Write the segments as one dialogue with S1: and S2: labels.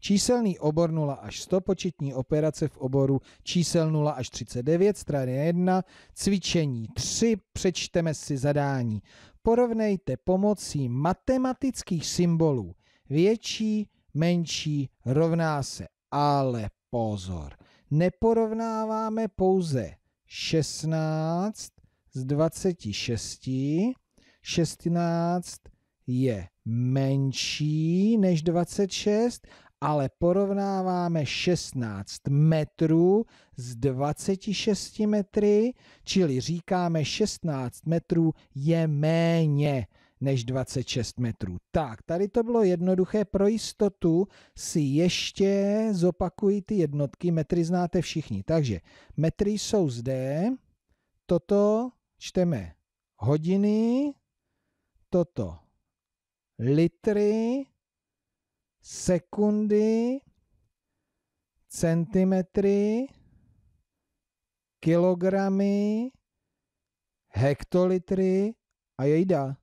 S1: Číselný obor 0 až 100, početní operace v oboru čísel 0 až 39, strana 1, cvičení 3, přečteme si zadání. Porovnejte pomocí matematických symbolů větší, menší, rovná se. Ale pozor, neporovnáváme pouze 16 z 26, 16 je menší než 26 ale porovnáváme 16 metrů s 26 metry, čili říkáme 16 metrů je méně než 26 metrů. Tak, tady to bylo jednoduché. Pro jistotu si ještě zopakují ty jednotky. Metry znáte všichni. Takže metry jsou zde. Toto čteme hodiny. Toto litry sekundy, centimetry, kilogramy, hektolitry a jejda.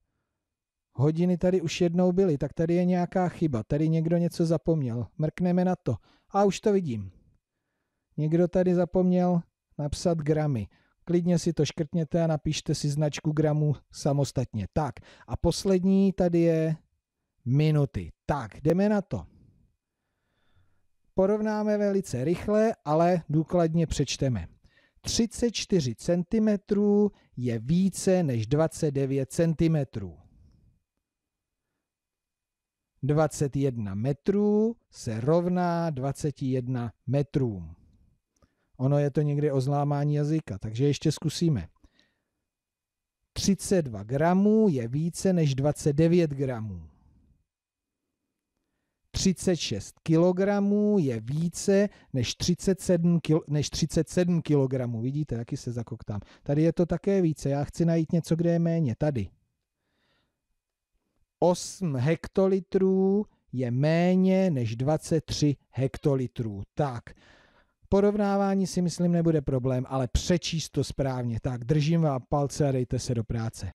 S1: Hodiny tady už jednou byly, tak tady je nějaká chyba, tady někdo něco zapomněl. Mrkneme na to. A už to vidím. Někdo tady zapomněl napsat gramy. Klidně si to škrtněte a napište si značku gramů samostatně. Tak a poslední tady je minuty. Tak, jdeme na to. Porovnáme velice rychle, ale důkladně přečteme. 34 cm je více než 29 cm. 21 metrů se rovná 21 metrům. Ono je to někdy o zlámání jazyka, takže ještě zkusíme. 32 gramů je více než 29 gramů. 36 kg je více než 37, kil, než 37 kg. Vidíte, jaký se zakoktám. Tady je to také více. Já chci najít něco, kde je méně. Tady. 8 hektolitrů je méně než 23 hektolitrů. Tak, porovnávání si myslím nebude problém, ale přečíst to správně. Tak, držím vám palce a dejte se do práce.